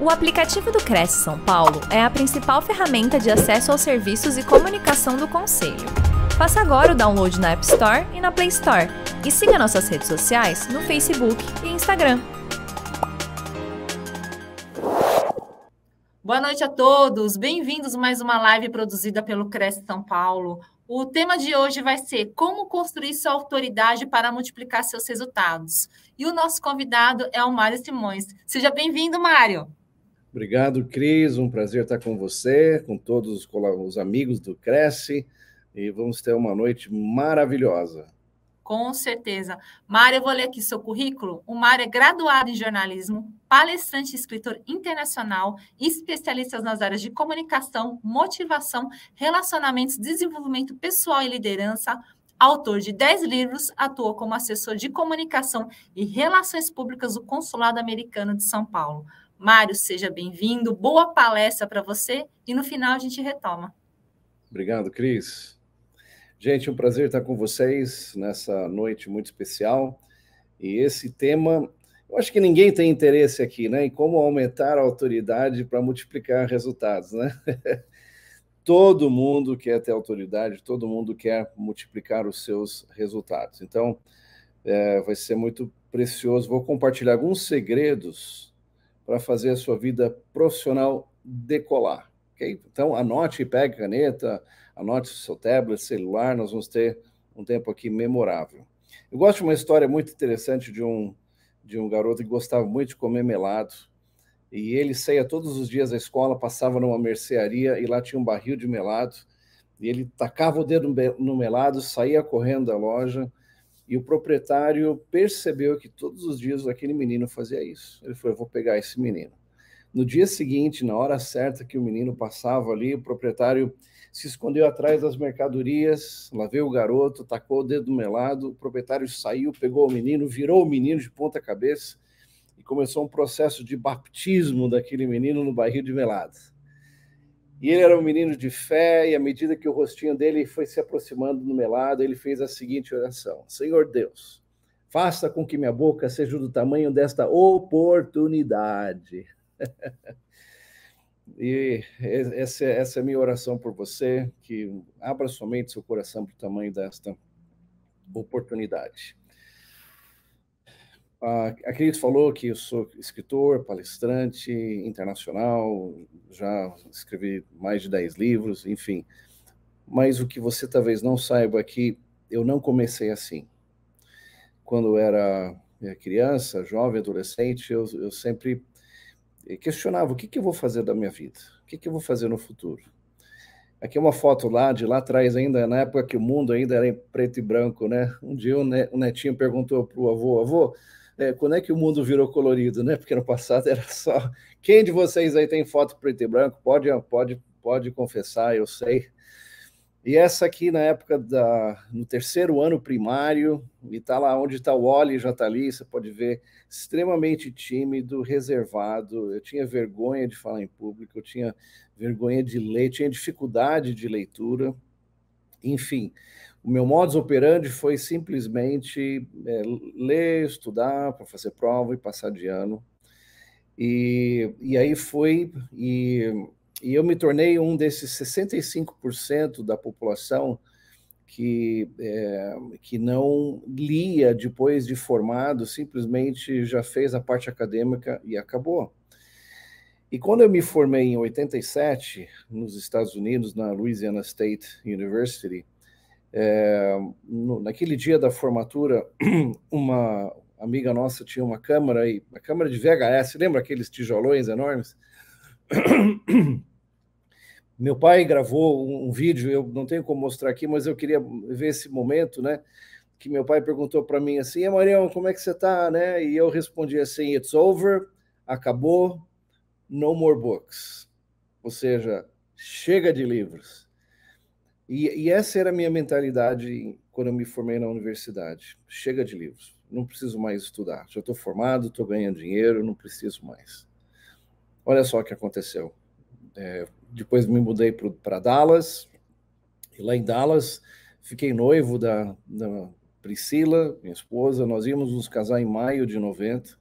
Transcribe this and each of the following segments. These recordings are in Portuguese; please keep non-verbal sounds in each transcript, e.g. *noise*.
O aplicativo do Cresce São Paulo é a principal ferramenta de acesso aos serviços e comunicação do Conselho. Faça agora o download na App Store e na Play Store e siga nossas redes sociais no Facebook e Instagram. Boa noite a todos, bem-vindos a mais uma live produzida pelo Cresce São Paulo. O tema de hoje vai ser como construir sua autoridade para multiplicar seus resultados. E o nosso convidado é o Mário Simões. Seja bem-vindo, Mário. Obrigado, Cris. Um prazer estar com você, com todos os amigos do Cresce. E vamos ter uma noite maravilhosa. Com certeza. Mário, eu vou ler aqui seu currículo. O Mário é graduado em jornalismo, palestrante e escritor internacional, especialista nas áreas de comunicação, motivação, relacionamentos, desenvolvimento pessoal e liderança, autor de 10 livros, Atua como assessor de comunicação e relações públicas do Consulado Americano de São Paulo. Mário, seja bem-vindo. Boa palestra para você e no final a gente retoma. Obrigado, Cris. Gente, um prazer estar com vocês nessa noite muito especial. E esse tema, eu acho que ninguém tem interesse aqui, né, em como aumentar a autoridade para multiplicar resultados, né? *laughs* todo mundo quer ter autoridade, todo mundo quer multiplicar os seus resultados. Então, é, vai ser muito precioso. Vou compartilhar alguns segredos para fazer a sua vida profissional decolar. Okay? Então, anote, pegue caneta, anote o seu tablet, celular, nós vamos ter um tempo aqui memorável. Eu gosto de uma história muito interessante de um, de um garoto que gostava muito de comer melado, e ele saía todos os dias da escola, passava numa mercearia e lá tinha um barril de melado, e ele tacava o dedo no melado, saía correndo da loja, e o proprietário percebeu que todos os dias aquele menino fazia isso. Ele falou: Eu vou pegar esse menino. No dia seguinte, na hora certa que o menino passava ali, o proprietário se escondeu atrás das mercadorias, lá o garoto, tacou o dedo melado, o proprietário saiu, pegou o menino, virou o menino de ponta cabeça e começou um processo de baptismo daquele menino no barril de melado. E ele era um menino de fé, e à medida que o rostinho dele foi se aproximando do melado, ele fez a seguinte oração: Senhor Deus, faça com que minha boca seja do tamanho desta oportunidade. *laughs* e essa, essa é a minha oração por você, que abra somente seu coração para o tamanho desta oportunidade. A Cris falou que eu sou escritor, palestrante internacional, já escrevi mais de 10 livros, enfim. Mas o que você talvez não saiba é que eu não comecei assim. Quando eu era é, criança, jovem, adolescente, eu, eu sempre eh, questionava o que, que eu vou fazer da minha vida, o que, que eu vou fazer no futuro. Aqui é uma foto lá de lá atrás, ainda na época que o mundo ainda era em preto e branco, né? Um dia o netinho perguntou para o avô: avô, é, quando é que o mundo virou colorido, né? Porque no passado era só. Quem de vocês aí tem foto preto e branco? Pode, pode, pode confessar, eu sei. E essa aqui na época da no terceiro ano primário, e tá lá onde está o Oli, já tá ali, você pode ver, extremamente tímido, reservado. Eu tinha vergonha de falar em público, eu tinha vergonha de ler, tinha dificuldade de leitura. Enfim, o meu modus operandi foi simplesmente é, ler, estudar para fazer prova e passar de ano. E, e aí foi, e, e eu me tornei um desses 65% da população que, é, que não lia depois de formado, simplesmente já fez a parte acadêmica e acabou. E quando eu me formei em 87, nos Estados Unidos, na Louisiana State University, é, no, naquele dia da formatura, *clears throat* uma amiga nossa tinha uma câmera aí, a câmera de VHS, lembra aqueles tijolões enormes? *clears throat* Meu pai gravou um, um vídeo, eu não tenho como mostrar aqui, mas eu queria ver esse momento, né? que meu pai perguntou para mim assim, e Marião, como é que você está, né? E eu respondi assim, it's over, acabou, no more books. Ou seja, chega de livros. E, e, essa era a minha mentalidade quando eu me formei na universidade. Chega de livros, não preciso mais estudar. Já estou formado, estou ganhando dinheiro, não preciso mais. Olha só o que aconteceu. É, depois me mudei para Dallas, e lá em Dallas fiquei noivo da, da Priscila, minha esposa. Nós íamos nos casar em maio de 90.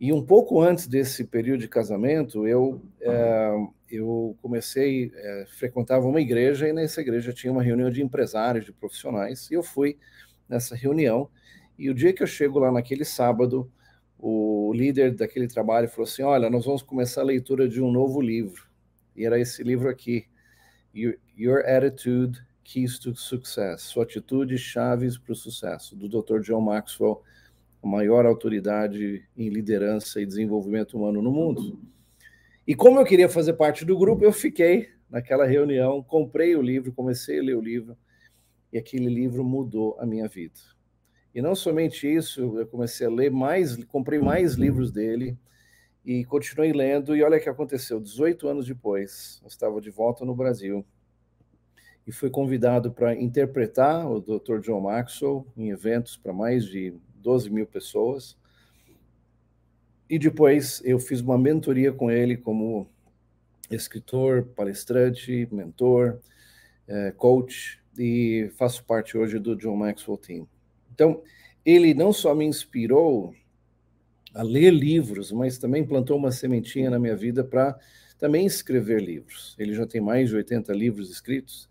E um pouco antes desse período de casamento, eu. É, eu comecei, é, frequentava uma igreja e nessa igreja tinha uma reunião de empresários, de profissionais, e eu fui nessa reunião. E o dia que eu chego lá naquele sábado, o líder daquele trabalho falou assim: Olha, nós vamos começar a leitura de um novo livro. E era esse livro aqui: Your, Your Attitude Keys to Success Sua Atitude Chaves para o Sucesso, do Dr. John Maxwell, a maior autoridade em liderança e desenvolvimento humano no mundo. E como eu queria fazer parte do grupo, eu fiquei naquela reunião, comprei o livro, comecei a ler o livro, e aquele livro mudou a minha vida. E não somente isso, eu comecei a ler mais, comprei mais livros dele e continuei lendo. E olha o que aconteceu: 18 anos depois, eu estava de volta no Brasil e fui convidado para interpretar o Dr. John Maxwell em eventos para mais de 12 mil pessoas. E depois eu fiz uma mentoria com ele como escritor, palestrante, mentor, é, coach e faço parte hoje do John Maxwell Team. Então, ele não só me inspirou a ler livros, mas também plantou uma sementinha na minha vida para também escrever livros. Ele já tem mais de 80 livros escritos.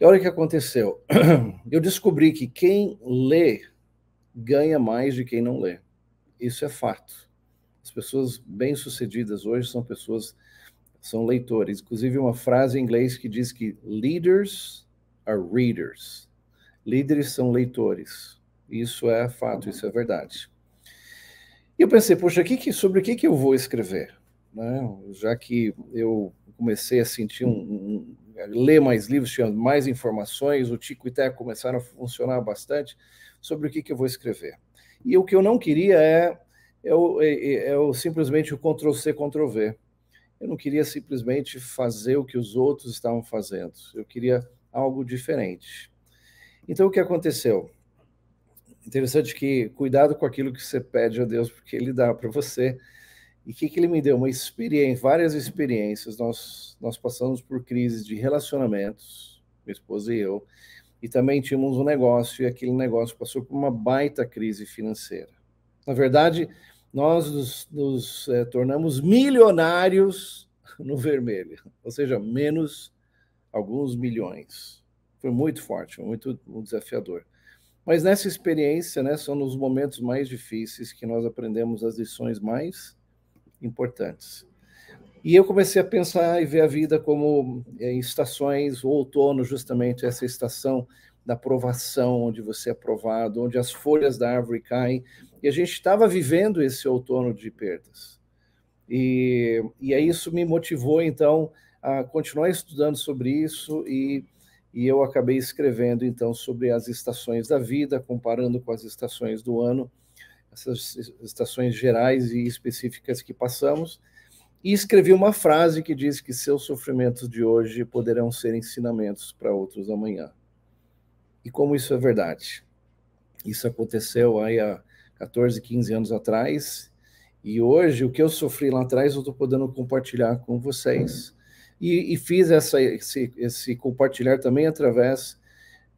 E olha o que aconteceu. *clears throat* Eu descobri que quem lê ganha mais de quem não lê. Isso é fato. As pessoas bem-sucedidas hoje são pessoas, são leitores. Inclusive, uma frase em inglês que diz que leaders are readers. Líderes são leitores. Isso é fato, isso é verdade. E eu pensei, poxa, que, que, sobre o que, que eu vou escrever? Né? Já que eu comecei a sentir um, um ler mais livros, tinha mais informações, o Tico e Teco começaram a funcionar bastante, sobre o que, que eu vou escrever. E o que eu não queria é, é, o, é, é, é simplesmente o Ctrl-C, Ctrl-V. Eu não queria simplesmente fazer o que os outros estavam fazendo. Eu queria algo diferente. Então, o que aconteceu? Interessante que cuidado com aquilo que você pede a Deus, porque Ele dá para você. E o que, que, ele me deu? Uma experiência, várias experiências. Nós, nós passamos por crises de relacionamentos, minha esposa e eu e também tínhamos um negócio, e aquele negócio passou por uma baita crise financeira. Na verdade, nós nos, nos é, tornamos milionários *laughs* no vermelho, ou seja, menos alguns milhões. Foi muito forte, muito desafiador. Mas nessa experiência, né, são nos momentos mais difíceis que nós aprendemos as lições mais importantes. E eu comecei a pensar e ver a vida como é, em estações, o outono, justamente essa estação da aprovação, onde você é aprovado, onde as folhas da árvore caem. E a gente estava vivendo esse outono de perdas. E, e aí isso me motivou, então, a continuar estudando sobre isso e, e eu acabei escrevendo, então, sobre as estações da vida, comparando com as estações do ano, essas estações gerais e específicas que passamos e escrevi uma frase que diz que seus sofrimentos de hoje poderão ser ensinamentos para outros amanhã. E como isso é verdade? Isso aconteceu aí há 14, 15 anos atrás, e hoje o que eu sofri lá atrás eu estou podendo compartilhar com vocês. E, e fiz essa, esse, esse compartilhar também através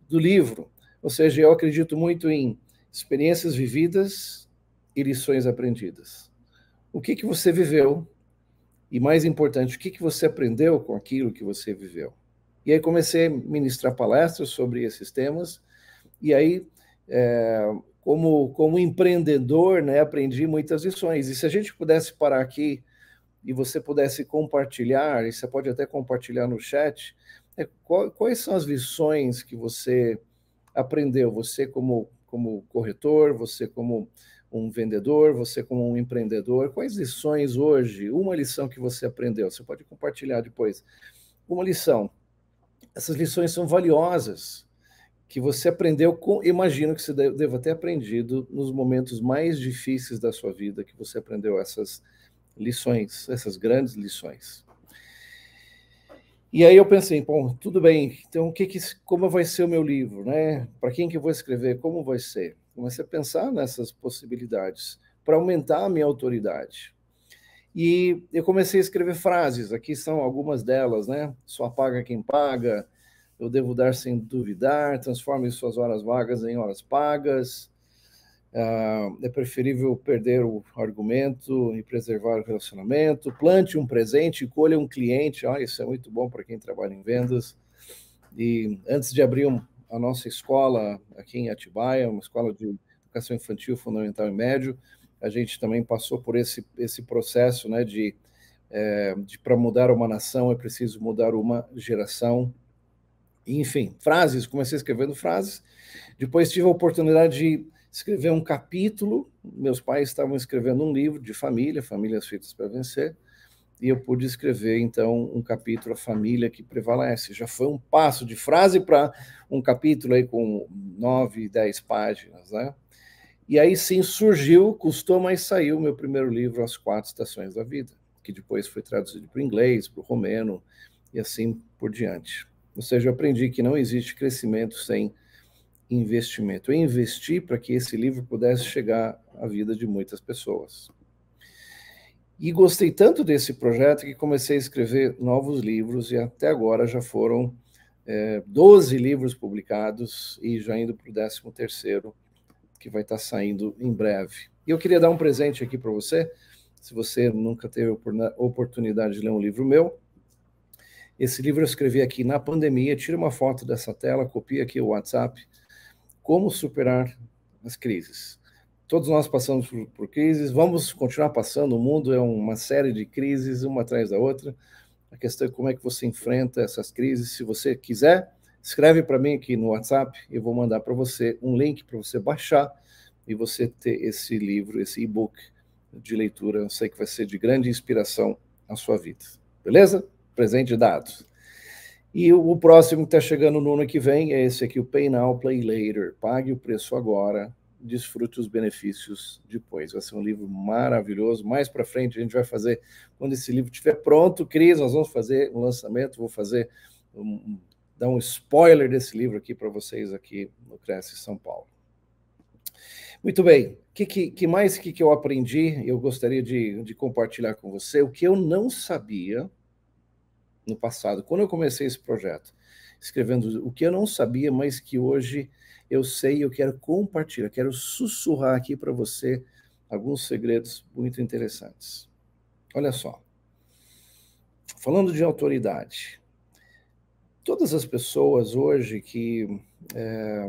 do livro. Ou seja, eu acredito muito em experiências vividas e lições aprendidas. O que, que você viveu e mais importante, o que, que você aprendeu com aquilo que você viveu? E aí comecei a ministrar palestras sobre esses temas. E aí, é, como, como empreendedor, né, aprendi muitas lições. E se a gente pudesse parar aqui e você pudesse compartilhar, e você pode até compartilhar no chat, é, qual, quais são as lições que você aprendeu? Você como, como corretor, você como um vendedor, você como um empreendedor, quais lições hoje, uma lição que você aprendeu, você pode compartilhar depois. Uma lição. Essas lições são valiosas que você aprendeu com, imagino que você deva ter aprendido nos momentos mais difíceis da sua vida que você aprendeu essas lições, essas grandes lições. E aí eu pensei, bom, tudo bem, então o que, que como vai ser o meu livro, né? Para quem que eu vou escrever, como vai ser? Comecei a pensar nessas possibilidades para aumentar a minha autoridade. E eu comecei a escrever frases, aqui são algumas delas, né? Só paga quem paga, eu devo dar sem duvidar, transforme suas horas vagas em horas pagas, Uh, é preferível perder o argumento e preservar o relacionamento. Plante um presente, colha um cliente. Ah, isso é muito bom para quem trabalha em vendas. E antes de abrir um, a nossa escola aqui em Atibaia, uma escola de educação infantil, fundamental e médio, a gente também passou por esse, esse processo né, de, é, de para mudar uma nação é preciso mudar uma geração. Enfim, frases, comecei escrevendo frases. Depois tive a oportunidade de escrever um capítulo. Meus pais estavam escrevendo um livro de família, Famílias Feitas para Vencer, e eu pude escrever, então, um capítulo, A Família que Prevalece. Já foi um passo de frase para um capítulo aí com nove, dez páginas, né? E aí sim surgiu, custou, mas saiu o meu primeiro livro, As Quatro Estações da Vida, que depois foi traduzido para o inglês, para o romeno e assim por diante. Ou seja, eu aprendi que não existe crescimento sem investimento. Eu investi para que esse livro pudesse chegar à vida de muitas pessoas. E gostei tanto desse projeto que comecei a escrever novos livros e até agora já foram é, 12 livros publicados e já indo para o 13 terceiro que vai estar saindo em breve. E eu queria dar um presente aqui para você, se você nunca teve oportunidade de ler um livro meu. Esse livro eu escrevi aqui na pandemia, tira uma foto dessa tela, copia aqui o WhatsApp como superar as crises. Todos nós passamos por, por, crises, vamos continuar passando. O mundo é uma série de crises, uma atrás da outra. A questão é como é que você enfrenta essas crises. Se você quiser, escreve para mim aqui no WhatsApp, eu vou mandar para você um link para você baixar e você ter esse livro, esse e-book de leitura. Eu sei que vai ser de grande inspiração na sua vida. Beleza? Presente dado. E o, o próximo que está chegando no ano que vem é esse aqui, o Pay Now, Play Later. Pague o preço agora, desfrute os benefícios depois. Vai ser um livro maravilhoso. Mais para frente a gente vai fazer, quando esse livro estiver pronto, Cris, nós vamos fazer um lançamento, vou fazer um, dar um spoiler desse livro aqui para vocês aqui no Cresce São Paulo. Muito bem, o que, que, que, mais que, que eu aprendi? Eu gostaria de, de compartilhar com você o que eu não sabia no passado. Quando eu comecei esse projeto, escrevendo o que eu não sabia, mas que hoje eu sei e eu quero compartilhar, quero sussurrar aqui para você alguns segredos muito interessantes. Olha só. Falando de autoridade, todas as pessoas hoje que é,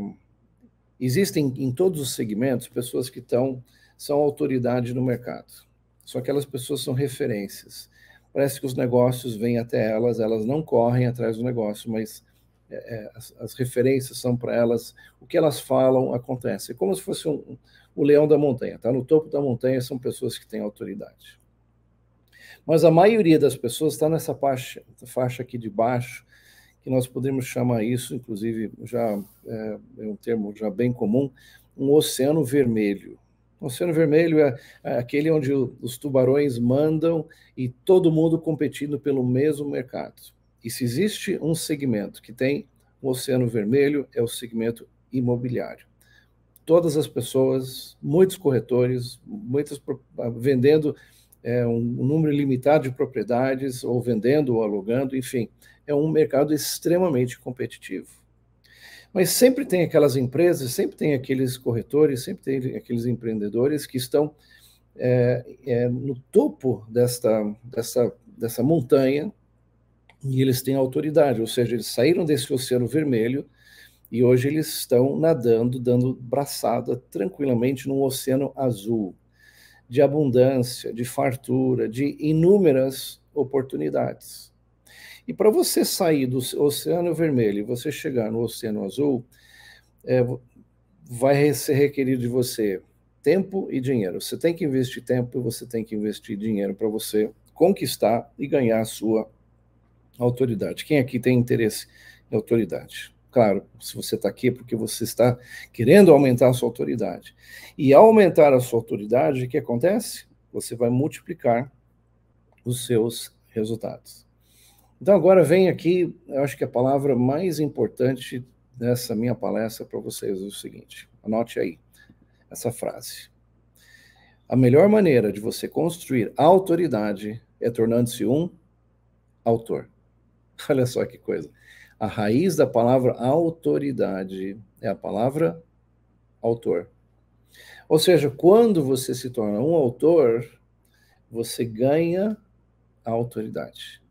existem em todos os segmentos pessoas que estão são autoridade no mercado. São aquelas pessoas são referências parece que os negócios vêm até elas, elas não correm atrás do negócio, mas é, é, as, as, referências são para elas, o que elas falam acontece. É como se fosse um, um, o leão da montanha, tá? No topo da montanha são pessoas que têm autoridade. Mas a maioria das pessoas está nessa faixa, faixa aqui de baixo, que nós podemos chamar isso, inclusive, já é, é um termo já bem comum, um oceano vermelho. O Oceano Vermelho é, é aquele onde os tubarões mandam e todo mundo competindo pelo mesmo mercado. E se existe um segmento que tem o Oceano Vermelho, é o segmento imobiliário. Todas as pessoas, muitos corretores, muitas ah, vendendo é, um número limitado de propriedades, ou vendendo ou alugando, enfim, é um mercado extremamente competitivo. Mas sempre tem aquelas empresas, sempre tem aqueles corretores, sempre tem aqueles empreendedores que estão é, é, no topo desta, dessa, dessa montanha e eles têm autoridade, ou seja, eles saíram desse oceano vermelho e hoje eles estão nadando, dando braçada tranquilamente num oceano azul de abundância, de fartura, de inúmeras oportunidades. E para você sair do Oceano Vermelho e você chegar no Oceano Azul, é, vai ser requerido de você tempo e dinheiro. Você tem que investir tempo, e você tem que investir dinheiro para você conquistar e ganhar a sua autoridade. Quem aqui tem interesse em autoridade? Claro, se você está aqui é porque você está querendo aumentar a sua autoridade. E ao aumentar a sua autoridade, o que acontece? Você vai multiplicar os seus resultados. Então, agora vem aqui, eu acho que a palavra mais importante dessa minha palestra para vocês é o seguinte: anote aí essa frase. A melhor maneira de você construir autoridade é tornando-se um autor. *laughs* Olha só que coisa. A raiz da palavra autoridade é a palavra autor. Ou seja, quando você se torna um autor, você ganha a autoridade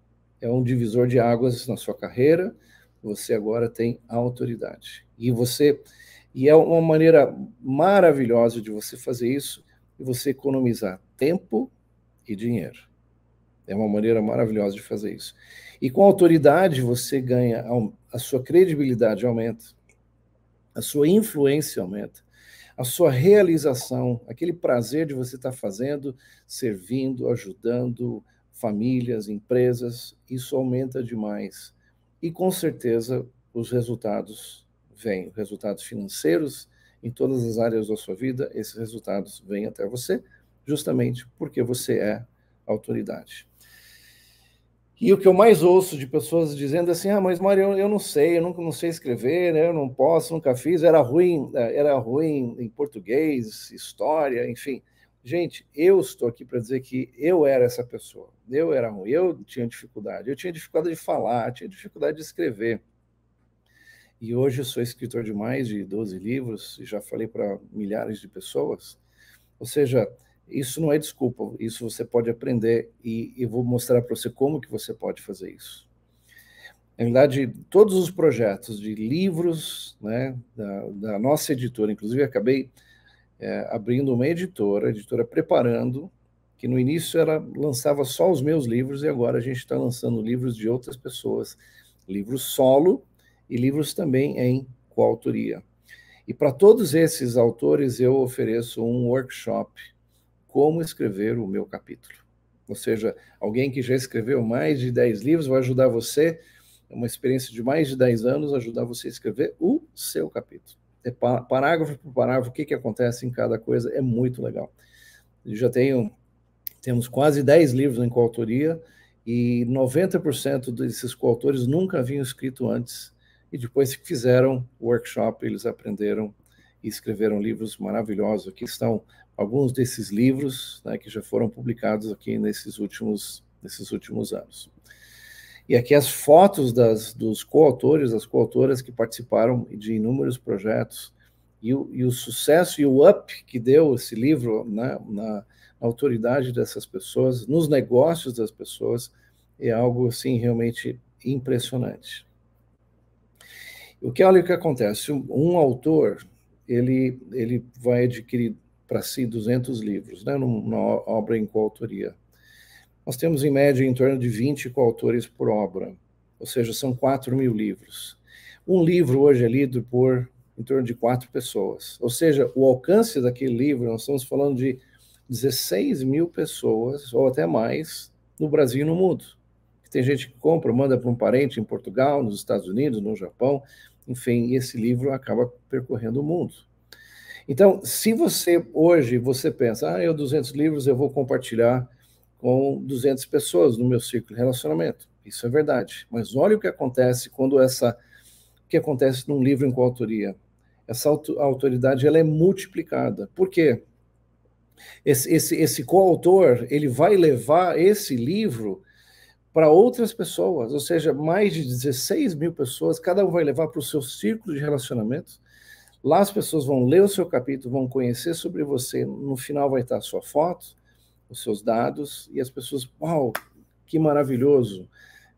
é um divisor de águas na sua carreira, você agora tem autoridade. E você e é uma maneira maravilhosa de você fazer isso e você economizar tempo e dinheiro. É uma maneira maravilhosa de fazer isso. E com autoridade você ganha a sua credibilidade aumenta, a sua influência aumenta, a sua realização, aquele prazer de você estar fazendo, servindo, ajudando, famílias, empresas, isso aumenta demais. E com certeza os resultados vêm, resultados financeiros em todas as áreas da sua vida, esses resultados vêm até você, justamente porque você é autoridade. E o que eu mais ouço de pessoas dizendo assim, ah, mas Mário, eu, não sei, eu nunca não sei escrever, né? eu não posso, nunca fiz, era ruim, eh, era ruim em português, história, enfim. Gente, eu estou aqui para dizer que eu era essa pessoa. Eu era ruim, eu tinha dificuldade. Eu tinha dificuldade de falar, tinha dificuldade de escrever. E hoje sou escritor de mais de 12 livros e já falei para milhares de pessoas. Ou seja, isso não é desculpa, isso você pode aprender e eu vou mostrar para você como que você pode fazer isso. Na verdade, todos os projetos de livros né, da, da nossa editora, inclusive acabei é, abrindo uma editora, editora preparando, que no início era lançava só os meus livros e agora a gente está lançando livros de outras pessoas, livros solo e livros também em coautoria. E para todos esses autores eu ofereço um workshop como escrever o meu capítulo. Ou seja, alguém que já escreveu mais de 10 livros vai ajudar você, uma experiência de mais de 10 anos, ajudar você a escrever o seu capítulo é parágrafo por parágrafo, o que, que acontece em cada coisa, é muito legal. Eu já tenho, temos quase 10 livros em coautoria e 90% desses coautores nunca haviam escrito antes e depois que fizeram o workshop, eles aprenderam e escreveram livros maravilhosos. Aqui estão alguns desses livros né, que já foram publicados aqui nesses últimos, nesses últimos anos. E aqui as fotos das, dos coautores, das coautoras que participaram de inúmeros projetos e o, e o, sucesso e o up que deu esse livro né, na, na autoridade dessas pessoas, nos negócios das pessoas, é algo assim realmente impressionante. O que olha o que acontece? Um autor ele ele vai adquirir para si 200 livros, né, numa obra em coautoria. Nós temos, em média, em torno de 20 coautores por obra, ou seja, são 4 mil livros. Um livro hoje é lido por em torno de quatro pessoas, ou seja, o alcance daquele livro, nós estamos falando de 16 mil pessoas, ou até mais, no Brasil e no mundo. Tem gente que compra, manda para um parente em Portugal, nos Estados Unidos, no Japão, enfim, esse livro acaba percorrendo o mundo. Então, se você hoje você pensa, ah, eu 200 livros, eu vou compartilhar com 200 pessoas no meu círculo de relacionamento. Isso é verdade. Mas olha o que acontece quando essa o que acontece num livro em coautoria. Essa autoridade ela é multiplicada. Por quê? Esse, esse, esse coautor ele vai levar esse livro para outras pessoas, ou seja, mais de 16 mil pessoas, cada um vai levar para o seu círculo de relacionamentos. Lá as pessoas vão ler o seu capítulo, vão conhecer sobre você. No final vai estar a sua foto, os seus dados e as pessoas, uau, que maravilhoso,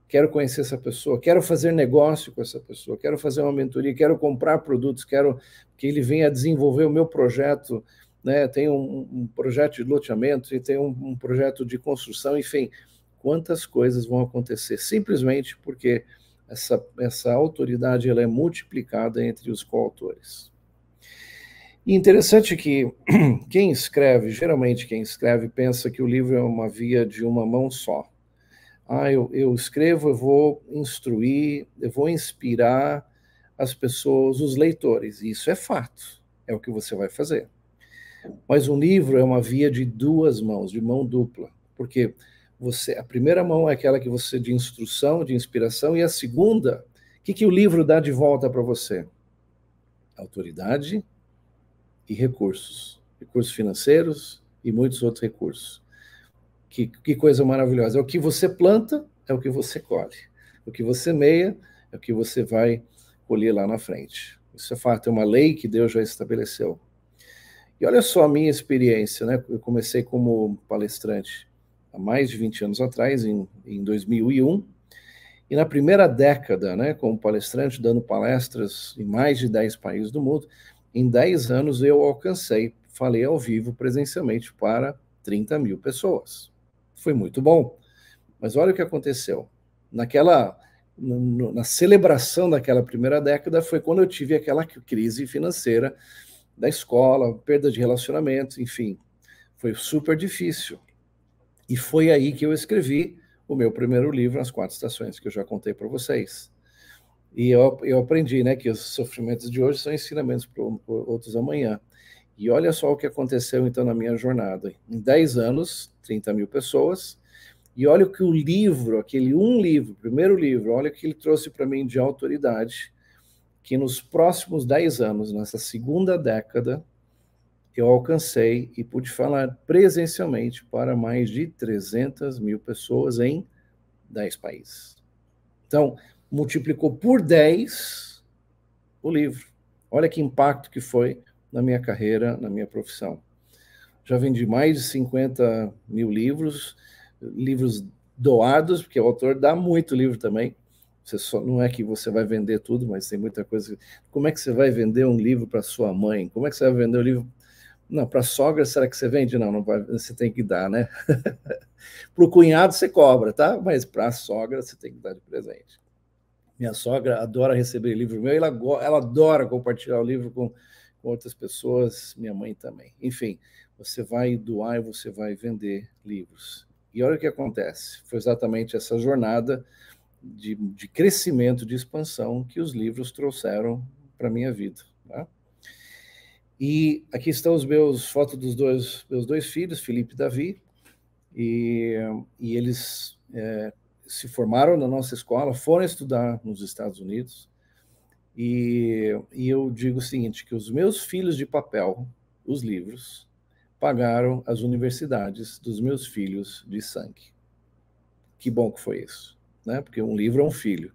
quero conhecer essa pessoa, quero fazer negócio com essa pessoa, quero fazer uma mentoria, quero comprar produtos, quero que ele venha desenvolver o meu projeto, né? Tem um, um projeto de loteamento e tem um, um, projeto de construção, enfim, quantas coisas vão acontecer simplesmente porque essa, essa autoridade ela é multiplicada entre os coautores. E interessante que *clears throat* quem escreve, geralmente quem escreve, pensa que o livro é uma via de uma mão só. Ah, eu, eu escrevo, eu vou instruir, eu vou inspirar as pessoas, os leitores. isso é fato, é o que você vai fazer. Mas um livro é uma via de duas mãos, de mão dupla, porque você a primeira mão é aquela que você de instrução, de inspiração, e a segunda, o que, que o livro dá de volta para você? Autoridade, e recursos, recursos financeiros e muitos outros recursos. Que, que coisa maravilhosa! É o que você planta, é o que você colhe. O que você meia, é o que você vai colher lá na frente. Isso é fato, é uma lei que Deus já estabeleceu. E olha só a minha experiência, né? Eu comecei como palestrante há mais de 20 anos atrás, em, em 2001, e na primeira década, né, como palestrante, dando palestras em mais de 10 países do mundo, em 10 anos eu alcancei, falei ao vivo presencialmente para 30 mil pessoas. Foi muito bom. Mas olha o que aconteceu. Naquela, na celebração daquela primeira década foi quando eu tive aquela crise financeira da escola, perda de relacionamento, enfim, foi super difícil. E foi aí que eu escrevi o meu primeiro livro, As Quatro Estações, que eu já contei para vocês. E eu, eu aprendi né, que os sofrimentos de hoje são ensinamentos para outros amanhã. E olha só o que aconteceu então na minha jornada. Em 10 anos, 30 mil pessoas. E olha o que o livro, aquele um livro, primeiro livro, olha o que ele trouxe para mim de autoridade, que nos próximos 10 anos, nessa segunda década, eu alcancei e pude falar presencialmente para mais de 300 mil pessoas em 10 países. Então, multiplicou por 10 o livro. Olha que impacto que foi na minha carreira, na minha profissão. Já vendi mais de 50 mil livros, livros doados, porque o autor dá muito livro também. Você só, não é que você vai vender tudo, mas tem muita coisa. Como é que você vai vender um livro para sua mãe? Como é que você vai vender o um livro? Não, para a sogra, será que você vende? Não, não vai, você tem que dar, né? *laughs* para o cunhado você cobra, tá? Mas para a sogra você tem que dar de presente. Minha sogra adora receber livro meu, ela, ela adora compartilhar o livro com, com outras pessoas, minha mãe também. Enfim, você vai doar e você vai vender livros. E olha o que acontece. Foi exatamente essa jornada de, de crescimento, de expansão que os livros trouxeram para minha vida. Tá? E aqui estão os meus fotos dos dois meus dois filhos, Felipe e Davi, e, e eles é, se formaram na nossa escola, foram estudar nos Estados Unidos. E, e eu digo o seguinte: que os meus filhos de papel, os livros, pagaram as universidades dos meus filhos de sangue. Que bom que foi isso, né? Porque um livro é um filho.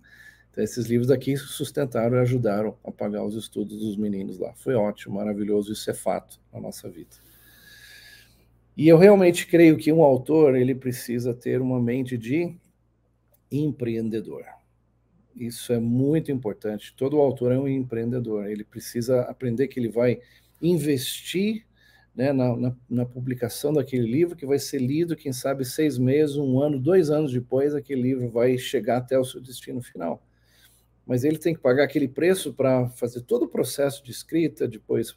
Então, esses livros aqui sustentaram e ajudaram a pagar os estudos dos meninos lá. Foi ótimo, maravilhoso, isso é fato na nossa vida. E eu realmente creio que um autor ele precisa ter uma mente de empreendedor. Isso é muito importante. Todo autor é um empreendedor. Ele precisa aprender que ele vai investir né, na, na, na, publicação daquele livro que vai ser lido, quem sabe, seis meses, um ano, dois anos depois, aquele livro vai chegar até o seu destino final. Mas ele tem que pagar aquele preço para fazer todo o processo de escrita, depois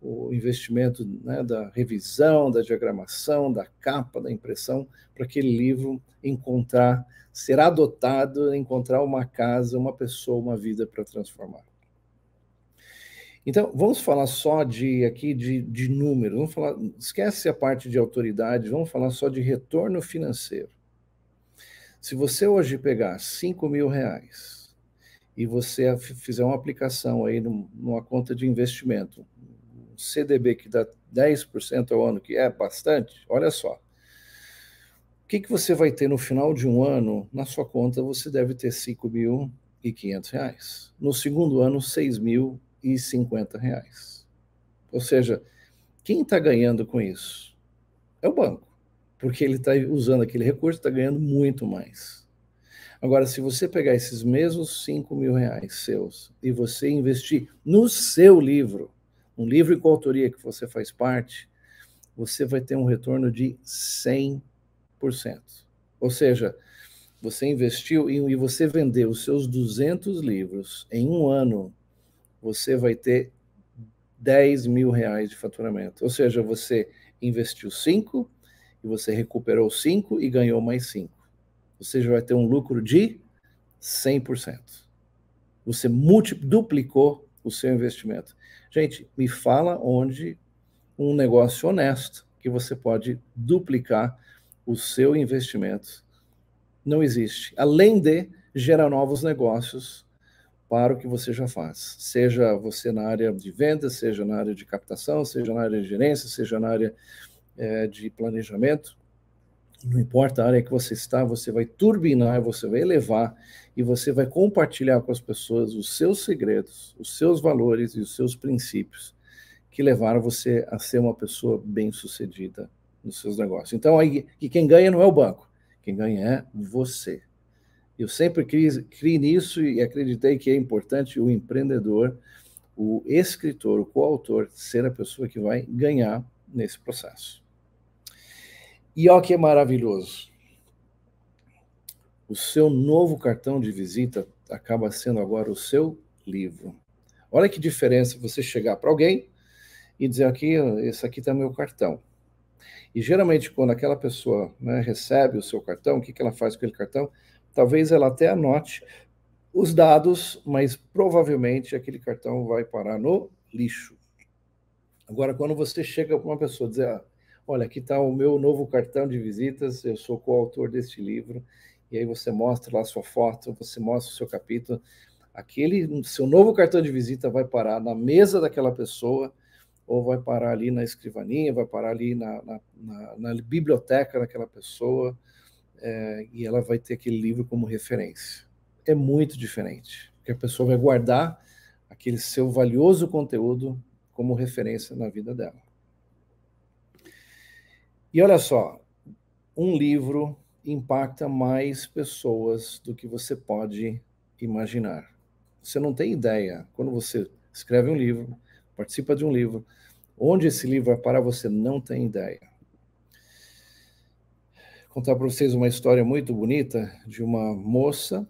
o investimento né, da revisão, da diagramação, da capa, da impressão, para aquele livro encontrar ser adotado, encontrar uma casa, uma pessoa, uma vida para transformar. Então, vamos falar só de aqui de, de números, vamos falar, esquece a parte de autoridade, vamos falar só de retorno financeiro. Se você hoje pegar 5 mil reais e você fizer uma aplicação aí numa conta de investimento, um CDB que dá 10% ao ano, que é bastante, olha só, que, que você vai ter no final de um ano? Na sua conta, você deve ter R$ 5.500. No segundo ano, R$ 6.050. Ou seja, quem está ganhando com isso? É o banco, porque ele está usando aquele recurso, está ganhando muito mais. Agora, se você pegar esses mesmos R$ mil reais seus e você investir no seu livro, um livro com autoria que você faz parte, você vai ter um retorno de 100 ou seja, você investiu e você vendeu os seus 200 livros em um ano, você vai ter 10 mil reais de faturamento. Ou seja, você investiu 5 e você recuperou 5 e ganhou mais 5. Você já vai ter um lucro de 100%. Você duplicou o seu investimento. Gente, me fala onde um negócio honesto que você pode duplicar o seu investimento não existe, além de gerar novos negócios para o que você já faz, seja você na área de venda, seja na área de captação, seja na área de gerência, seja na área é, de planejamento, não importa a área que você está, você vai turbinar, você vai elevar e você vai compartilhar com as pessoas os seus segredos, os seus valores e os seus princípios que levaram você a ser uma pessoa bem-sucedida nos seus negócios. Então, aí, e quem ganha não é o banco, quem ganha é você. Eu sempre criei, criei nisso e acreditei que é importante o empreendedor, o escritor, o coautor, ser a pessoa que vai ganhar nesse processo. E olha que é maravilhoso. O seu novo cartão de visita acaba sendo agora o seu livro. Olha que diferença você chegar para alguém e dizer aqui, esse aqui está meu cartão. E geralmente, quando aquela pessoa né, recebe o seu cartão, o que, que ela faz com aquele cartão? Talvez ela até anote os dados, mas provavelmente aquele cartão vai parar no lixo. Agora, quando você chega para uma pessoa e dizer: ah, Olha, aqui está o meu novo cartão de visitas, eu sou coautor deste livro, e aí você mostra lá a sua foto, você mostra o seu capítulo, aquele seu novo cartão de visita vai parar na mesa daquela pessoa ou vai parar ali na escrivaninha, vai parar ali na, na, na, na biblioteca daquela pessoa, é, e ela vai ter aquele livro como referência. É muito diferente, porque a pessoa vai guardar aquele seu valioso conteúdo como referência na vida dela. E olha só, um livro impacta mais pessoas do que você pode imaginar. Você não tem ideia. Quando você escreve um livro, participa de um livro. Onde esse livro vai é parar, você não tem ideia. Vou contar para vocês uma história muito bonita de uma moça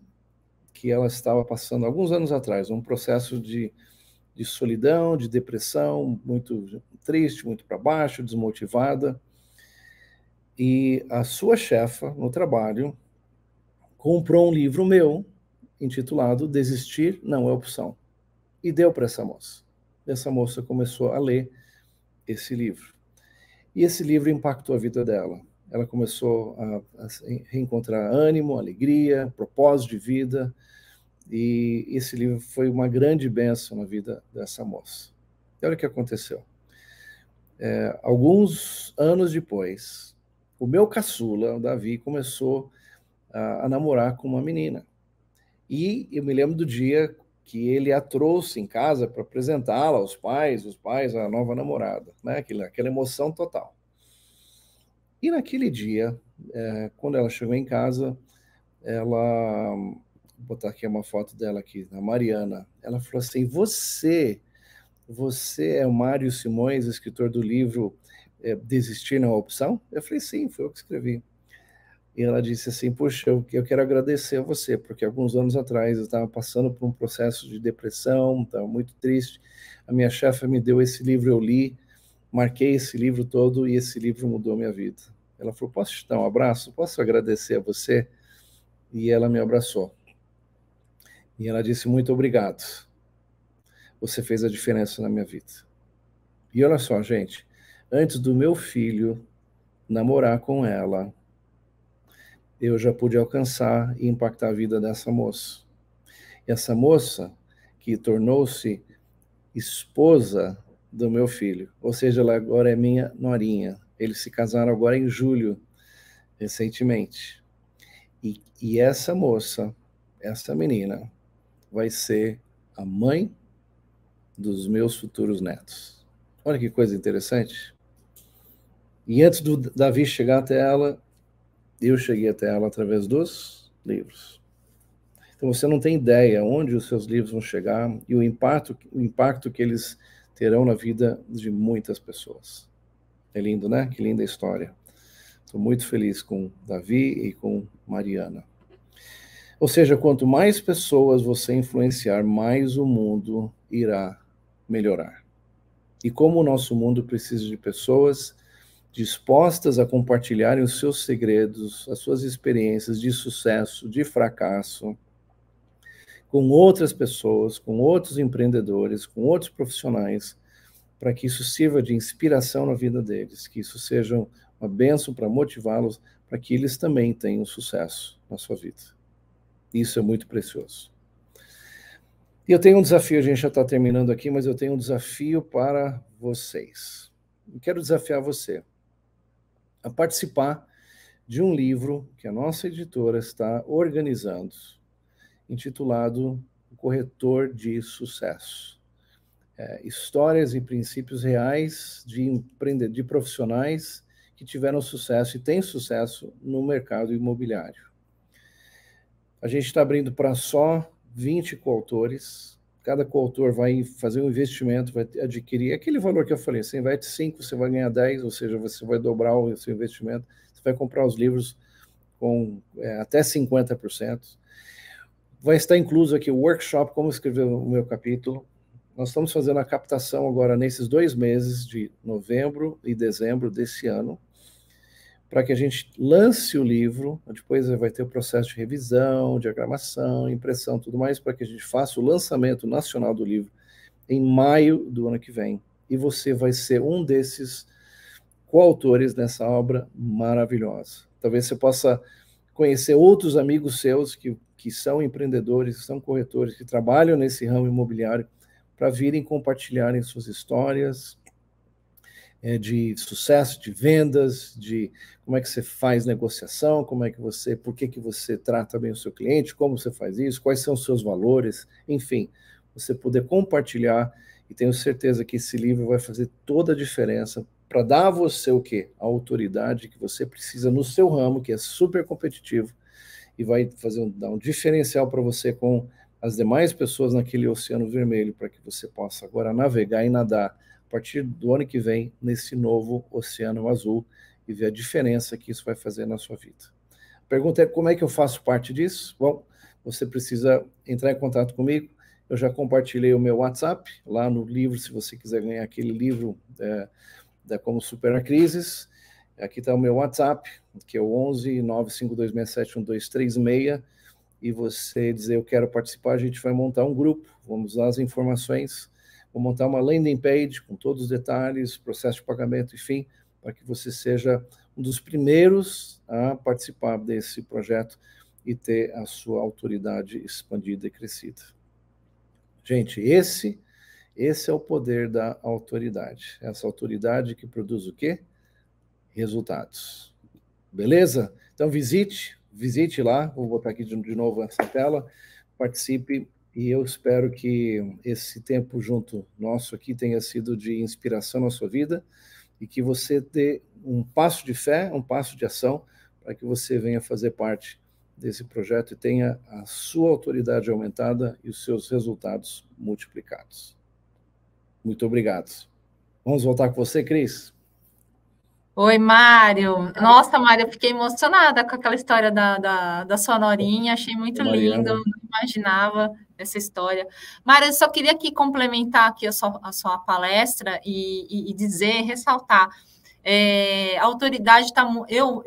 que ela estava passando alguns anos atrás, um processo de, de solidão, de depressão, muito triste, muito para baixo, desmotivada. E a sua chefa no trabalho comprou um livro meu intitulado Desistir não é opção e deu para essa moça essa moça começou a ler esse livro. E esse livro impactou a vida dela. Ela começou a, a reencontrar ânimo, alegria, propósito de vida, e esse livro foi uma grande bênção na vida dessa moça. E olha o que aconteceu. É, alguns anos depois, o meu caçula, o Davi, começou a, a namorar com uma menina. E eu me lembro do dia que ele a trouxe em casa para apresentá-la aos pais, os pais, a nova namorada, né? Aquela, aquela emoção total. E naquele dia, é, quando ela chegou em casa, ela vou botar aqui uma foto dela aqui, da Mariana. Ela falou assim: "Você, você é o Mário Simões, escritor do livro é, Desistir não é opção?" Eu falei: "Sim, foi eu que escrevi." E ela disse assim: Poxa, eu, eu quero agradecer a você, porque alguns anos atrás eu estava passando por um processo de depressão, estava muito triste. A minha chefe me deu esse livro, eu li, marquei esse livro todo e esse livro mudou minha vida. Ela falou: Posso te dar um abraço? Posso agradecer a você? E ela me abraçou. E ela disse: Muito obrigado. Você fez a diferença na minha vida. E olha só, gente, antes do meu filho namorar com ela, eu já pude alcançar e impactar a vida dessa moça. essa moça que tornou-se esposa do meu filho, ou seja, ela agora é minha norinha. Eles se casaram agora em julho, recentemente. E, e essa moça, essa menina, vai ser a mãe dos meus futuros netos. Olha que coisa interessante. E antes do Davi chegar até ela, eu cheguei até ela através dos livros. Então você não tem ideia onde os seus livros vão chegar e o impacto, o impacto que eles terão na vida de muitas pessoas. É lindo, né? Que linda história. Estou muito feliz com Davi e com Mariana. Ou seja, quanto mais pessoas você influenciar, mais o mundo irá melhorar. E como o nosso mundo precisa de pessoas dispostas a compartilharem os seus segredos, as suas experiências de sucesso, de fracasso, com outras pessoas, com outros empreendedores, com outros profissionais, para que isso sirva de inspiração na vida deles, que isso seja uma benção para motivá-los, para que eles também tenham sucesso na sua vida. Isso é muito precioso. E eu tenho um desafio, a gente já está terminando aqui, mas eu tenho um desafio para vocês. Eu quero desafiar você a participar de um livro que a nossa editora está organizando, intitulado O Corretor de Sucesso. É, histórias e princípios reais de, empreender, de profissionais que tiveram sucesso e têm sucesso no mercado imobiliário. A gente está abrindo para só 20 coautores, cada coautor vai fazer um investimento, vai adquirir é aquele valor que eu falei, você investe 5, você vai ganhar 10, ou seja, você vai dobrar o seu investimento, você vai comprar os livros com é, até 50%. Vai estar incluso aqui o workshop, como escrever o meu capítulo. Nós estamos fazendo a captação agora nesses dois meses de novembro e dezembro desse ano, para que a gente lance o livro, depois vai ter o processo de revisão, diagramação, impressão, tudo mais, para que a gente faça o lançamento nacional do livro em maio do ano que vem. E você vai ser um desses coautores dessa obra maravilhosa. Talvez você possa conhecer outros amigos seus que, que são empreendedores, que são corretores, que trabalham nesse ramo imobiliário, para virem compartilharem suas histórias, é, de sucesso, de vendas, de como é que você faz negociação, como é que você, por que, que você trata bem o seu cliente, como você faz isso, quais são os seus valores, enfim, você poder compartilhar e tenho certeza que esse livro vai fazer toda a diferença para dar a você o quê? A autoridade que você precisa no seu ramo, que é super competitivo e vai fazer um, dar um diferencial para você com as demais pessoas naquele oceano vermelho para que você possa agora navegar e nadar partir do ano que vem nesse novo Oceano Azul e ver a diferença que isso vai fazer na sua vida. A pergunta é como é que eu faço parte disso? Bom, você precisa entrar em contato comigo. Eu já compartilhei o meu WhatsApp lá no livro, se você quiser ganhar aquele livro é, da Como Superar Crises. Aqui está o meu WhatsApp, que é o 11 952671236. E você dizer eu quero participar, a gente vai montar um grupo. Vamos lá as informações Vou montar uma landing page com todos os detalhes, processo de pagamento, enfim, para que você seja um dos primeiros a participar desse projeto e ter a sua autoridade expandida e crescida. Gente, esse esse é o poder da autoridade. Essa autoridade que produz o quê? Resultados. Beleza? Então visite, visite lá, vou botar aqui de novo essa tela, participe e eu espero que esse tempo junto nosso aqui tenha sido de inspiração na sua vida e que você dê um passo de fé, um passo de ação para que você venha fazer parte desse projeto e tenha a sua autoridade aumentada e os seus resultados multiplicados. Muito obrigado. Vamos voltar com você, Cris. Oi, Mário. Nossa, Mário, eu fiquei emocionada com aquela história da, da, da sua norinha, achei muito Mariana. lindo, não imaginava essa história. Mário, eu só queria aqui complementar aqui a sua, a sua palestra e, e, e dizer, ressaltar, é, a autoridade está... Eu,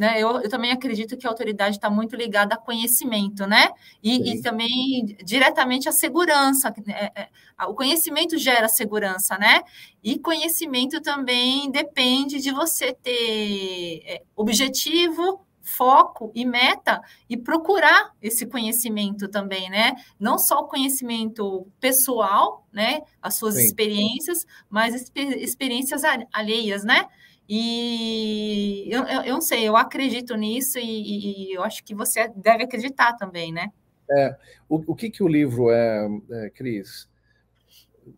né? Eu, eu também acredito que a autoridade está muito ligada a conhecimento, né? E, e também diretamente à segurança. Né, é, é, o conhecimento gera segurança, né? E conhecimento também depende de você ter é, objetivo, foco e meta e procurar esse conhecimento também, né? Não só o conhecimento pessoal, né? As suas Sim. experiências, mas experiências alheias, né? E eu, eu, eu não sei, eu acredito nisso e, e, eu acho que você deve acreditar também, né? É, o, o que, que o livro é, é, Cris?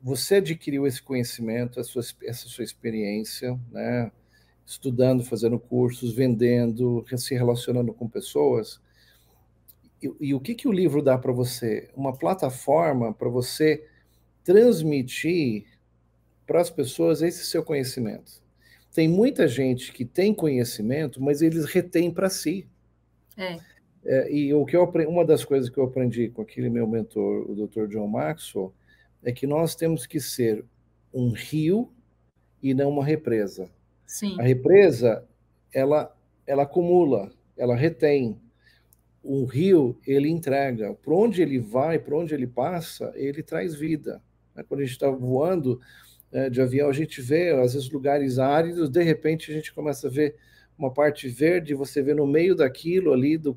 Você adquiriu esse conhecimento, sua, essa sua experiência, né? estudando, fazendo cursos, vendendo, se relacionando com pessoas. E, e o que, que o livro dá para você? Uma plataforma para você transmitir para as pessoas esse seu conhecimento tem muita gente que tem conhecimento, mas eles retêm para si. É. É, e o que eu, uma das coisas que eu aprendi com aquele meu mentor, o Dr. John Maxwell, é que nós temos que ser um rio e não uma represa. Sim. A represa, ela, ela acumula, ela retém. O rio, ele entrega. Para onde ele vai, para onde ele passa, ele traz vida. Né, quando a gente está voando, né, de avião, a gente vê, às vezes, lugares áridos, de repente a gente começa a ver uma parte verde, você vê no meio daquilo ali do,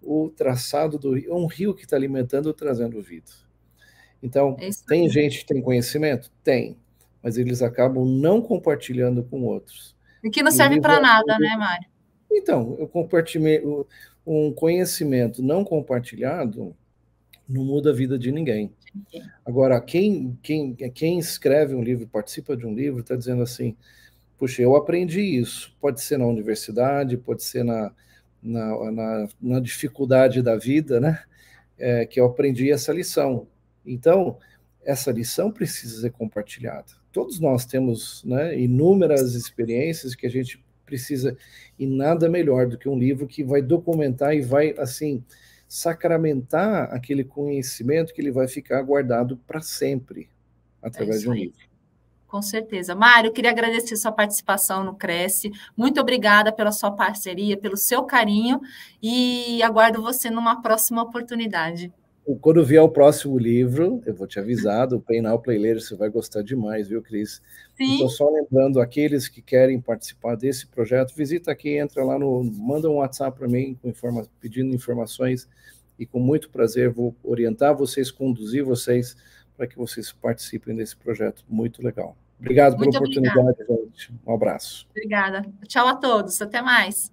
o traçado do rio, um rio que está alimentando, trazendo vida. Então, é tem gente que tem conhecimento? Tem, mas eles acabam não compartilhando com outros. E que não serve para é nada, né, Mário? Então, eu compartilhei um conhecimento não compartilhado não muda a vida de ninguém. Agora, quem, quem, quem escreve um livro, participa de um livro, está dizendo assim: puxa, eu aprendi isso. Pode ser na universidade, pode ser na, na, na, na dificuldade da vida, né? É, que eu aprendi essa lição. Então, essa lição precisa ser compartilhada. Todos nós temos né, inúmeras experiências que a gente precisa, e nada melhor do que um livro que vai documentar e vai, assim, sacramentar aquele conhecimento que ele vai ficar guardado para sempre através é de um livro. Com certeza. Mário, queria agradecer sua participação no Cresce. Muito obrigada pela sua parceria, pelo seu carinho e aguardo você numa próxima oportunidade quando vier o próximo livro, eu vou te avisar, do Penal Playler, você vai gostar demais, viu, Cris? Sim. Então, só lembrando, aqueles que querem participar desse projeto, visita aqui, entra lá no. manda um WhatsApp para mim informa, pedindo informações, e com muito prazer vou orientar vocês, conduzir vocês para que vocês participem desse projeto. Muito legal. Obrigado muito pela obrigada. oportunidade, gente. Um abraço. Obrigada. Tchau a todos. Até mais.